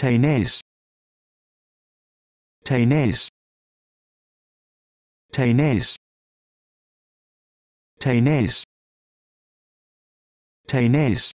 Tainés. Tainés. Tainés. Tainés. Tainés.